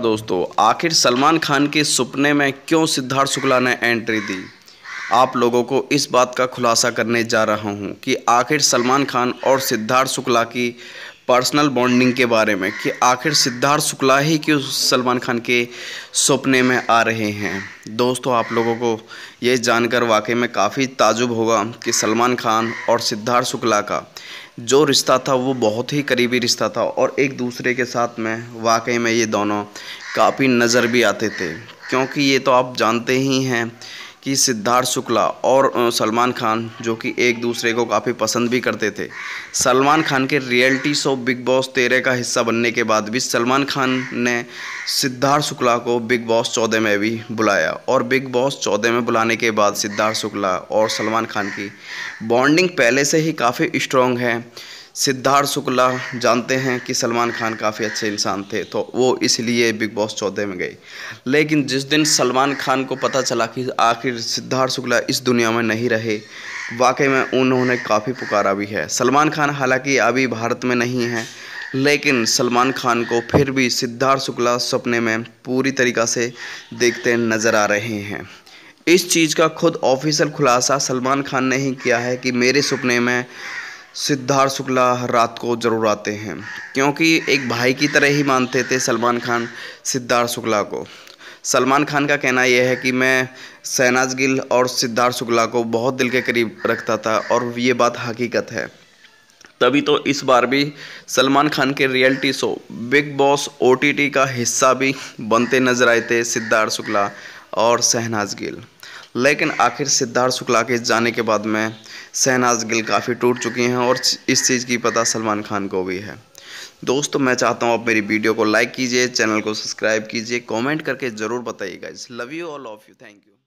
दोस्तों आखिर सलमान खान के सपने में क्यों सिद्धार्थ शुक्ला ने एंट्री दी आप लोगों को इस बात का खुलासा करने जा रहा हूं कि आखिर सलमान खान और सिद्धार्थ शुक्ला की पर्सनल बॉन्डिंग के बारे में कि आखिर सिद्धार्थ शुक्ला ही क्यों सलमान खान के सपने में आ रहे हैं दोस्तों आप लोगों को ये जानकर वाकई में काफ़ी ताजुब होगा कि सलमान खान और सिद्धार्थ शुक्ला का जो रिश्ता था वो बहुत ही करीबी रिश्ता था और एक दूसरे के साथ में वाकई में ये दोनों काफ़ी नज़र भी आते थे क्योंकि ये तो आप जानते ही हैं कि सिद्धार्थ शुक्ला और सलमान खान जो कि एक दूसरे को काफ़ी पसंद भी करते थे सलमान खान के रियलिटी शो बिग बॉस तेरह का हिस्सा बनने के बाद भी सलमान खान ने सिद्धार्थ शुक्ला को बिग बॉस चौदह में भी बुलाया और बिग बॉस चौदह में बुलाने के बाद सिद्धार्थ शुक्ला और सलमान खान की बॉन्डिंग पहले से ही काफ़ी स्ट्रॉन्ग है सिद्धार्थ शुक्ला जानते हैं कि सलमान खान काफ़ी अच्छे इंसान थे तो वो इसलिए बिग बॉस चौदह में गए लेकिन जिस दिन सलमान खान को पता चला कि आखिर सिद्धार्थ शुक्ला इस दुनिया में नहीं रहे वाकई में उन्होंने काफ़ी पुकारा भी है सलमान खान हालांकि अभी भारत में नहीं है लेकिन सलमान खान को फिर भी सिद्धार्थ शुक्ला सपने में पूरी तरीक़ा से देखते नज़र आ रहे हैं इस चीज़ का खुद ऑफिशियल खुलासा सलमान खान ने ही किया है कि मेरे सपने में सिद्धार्थ शुक्ला रात को ज़रूर आते हैं क्योंकि एक भाई की तरह ही मानते थे सलमान खान सिद्धार्थ शुक्ला को सलमान खान का कहना यह है कि मैं शहनाज गिल और सिद्धार्थ शुक्ला को बहुत दिल के करीब रखता था और ये बात हकीकत है तभी तो इस बार भी सलमान खान के रियलिटी शो बिग बॉस ओ का हिस्सा भी बनते नजर आए थे सिद्धार्थ शुक्ला और शहनाज गिल लेकिन आखिर सिद्धार्थ शुक्ला के जाने के बाद में शहनाज गिल काफ़ी टूट चुकी हैं और इस चीज़ की पता सलमान खान को भी है दोस्तों मैं चाहता हूँ आप मेरी वीडियो को लाइक कीजिए चैनल को सब्सक्राइब कीजिए कमेंट करके ज़रूर बताइएगा इस love you all of you thank you